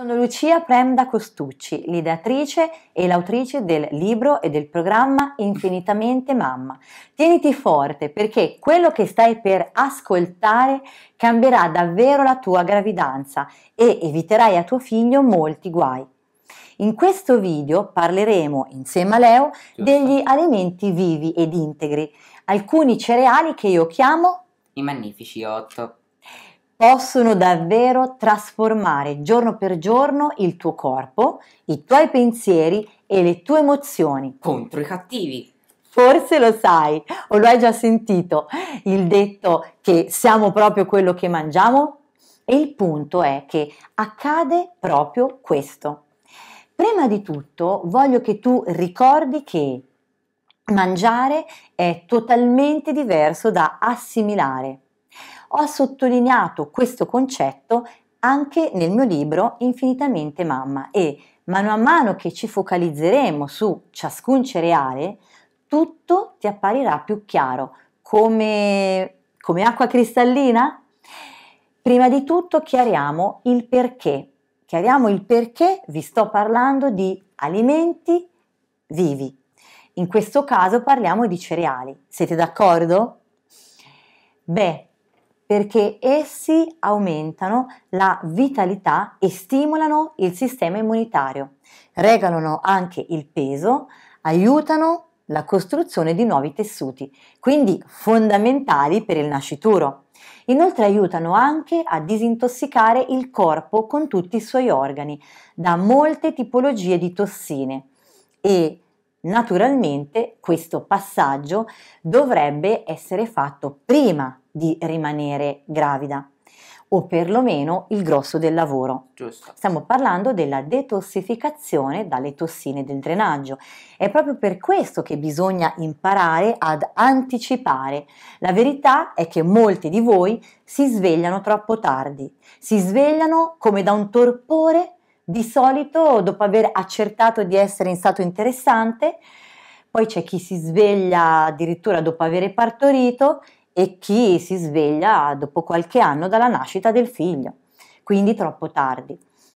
Sono Lucia Premda Costucci, l'ideatrice e l'autrice del libro e del programma Infinitamente Mamma. Tieniti forte perché quello che stai per ascoltare cambierà davvero la tua gravidanza e eviterai a tuo figlio molti guai. In questo video parleremo insieme a Leo degli alimenti vivi ed integri, alcuni cereali che io chiamo i Magnifici 8 possono davvero trasformare giorno per giorno il tuo corpo, i tuoi pensieri e le tue emozioni. Contro i cattivi. Forse lo sai o lo hai già sentito il detto che siamo proprio quello che mangiamo? E il punto è che accade proprio questo. Prima di tutto voglio che tu ricordi che mangiare è totalmente diverso da assimilare ho sottolineato questo concetto anche nel mio libro Infinitamente Mamma e mano a mano che ci focalizzeremo su ciascun cereale, tutto ti apparirà più chiaro, come, come acqua cristallina? Prima di tutto chiariamo il perché. Chiariamo il perché vi sto parlando di alimenti vivi. In questo caso parliamo di cereali. Siete d'accordo? Beh, perché essi aumentano la vitalità e stimolano il sistema immunitario, regolano anche il peso, aiutano la costruzione di nuovi tessuti, quindi fondamentali per il nascituro. Inoltre aiutano anche a disintossicare il corpo con tutti i suoi organi da molte tipologie di tossine e Naturalmente questo passaggio dovrebbe essere fatto prima di rimanere gravida o perlomeno il grosso del lavoro. Giusto. Stiamo parlando della detossificazione dalle tossine del drenaggio. È proprio per questo che bisogna imparare ad anticipare. La verità è che molti di voi si svegliano troppo tardi, si svegliano come da un torpore di solito, dopo aver accertato di essere in stato interessante, poi c'è chi si sveglia addirittura dopo aver partorito e chi si sveglia dopo qualche anno dalla nascita del figlio, quindi troppo tardi.